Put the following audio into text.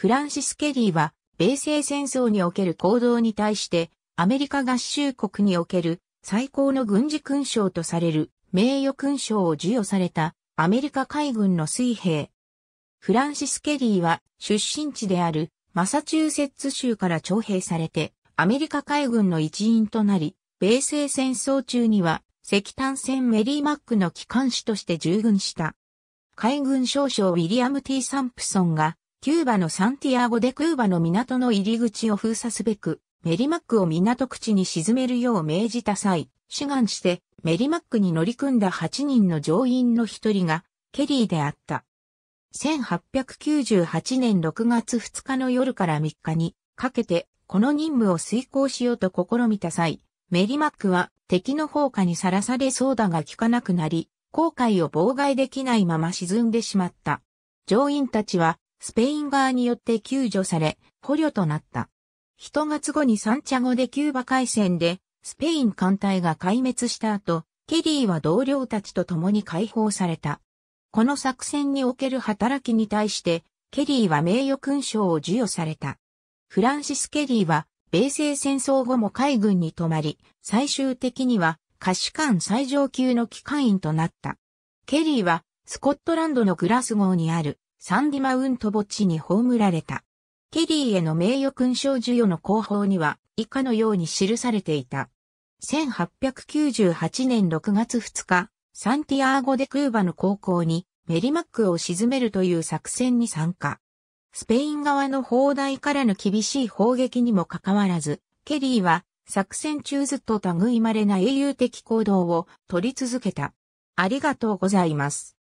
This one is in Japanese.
フランシス・ケリーは、米西戦争における行動に対して、アメリカ合衆国における最高の軍事勲章とされる名誉勲章を授与されたアメリカ海軍の水兵。フランシス・ケリーは出身地であるマサチューセッツ州から徴兵されてアメリカ海軍の一員となり、米西戦争中には石炭船メリーマックの機関士として従軍した。海軍少将ウィリアム・ T・ サンプソンがキューバのサンティアゴ・でクーバの港の入り口を封鎖すべく、メリマックを港口に沈めるよう命じた際、志願してメリマックに乗り組んだ8人の乗員の1人がケリーであった。1898年6月2日の夜から3日にかけてこの任務を遂行しようと試みた際、メリマックは敵の放火にさらされそうだが効かなくなり、航海を妨害できないまま沈んでしまった。乗員たちはスペイン側によって救助され、捕虜となった。一月後にサンチャゴでキューバ海戦で、スペイン艦隊が壊滅した後、ケリーは同僚たちと共に解放された。この作戦における働きに対して、ケリーは名誉勲章を授与された。フランシス・ケリーは、米西戦争後も海軍に泊まり、最終的には、下士官最上級の機関員となった。ケリーは、スコットランドのグラスゴーにある、サンディマウント墓地に葬られた。ケリーへの名誉勲章授与の後方には以下のように記されていた。1898年6月2日、サンティアーゴ・デ・クーバの高校にメリマックを沈めるという作戦に参加。スペイン側の砲台からの厳しい砲撃にもかかわらず、ケリーは作戦中ずっと類まれな英雄的行動を取り続けた。ありがとうございます。